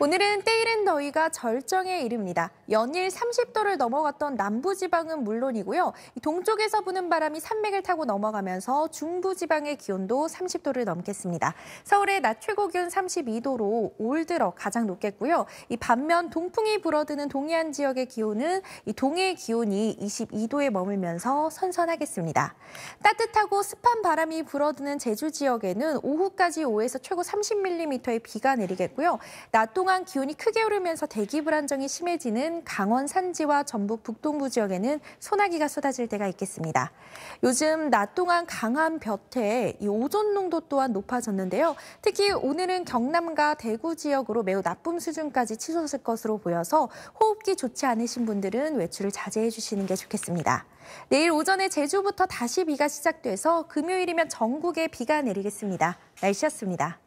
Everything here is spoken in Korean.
오늘은 때이른 더위가 절정에 이릅니다. 연일 30도를 넘어갔던 남부지방은 물론이고요. 동쪽에서 부는 바람이 산맥을 타고 넘어가면서 중부지방의 기온도 30도를 넘겠습니다. 서울의 낮 최고 기온 32도로 올 들어 가장 높겠고요. 이 반면 동풍이 불어드는 동해안 지역의 기온은 이 동해 기온이 22도에 머물면서 선선하겠습니다. 따뜻하고 습한 바람이 불어드는 제주 지역에는 오후까지 5에서 최고 30mm의 비가 내리겠고요. 낮 동안 동안 기온이 크게 오르면서 대기 불안정이 심해지는 강원 산지와 전북 북동부 지역에는 소나기가 쏟아질 때가 있겠습니다. 요즘 낮 동안 강한 볕에 오존 농도 또한 높아졌는데요. 특히 오늘은 경남과 대구 지역으로 매우 나쁨 수준까지 치솟을 것으로 보여서 호흡기 좋지 않으신 분들은 외출을 자제해 주시는 게 좋겠습니다. 내일 오전에 제주부터 다시 비가 시작돼서 금요일이면 전국에 비가 내리겠습니다. 날씨였습니다.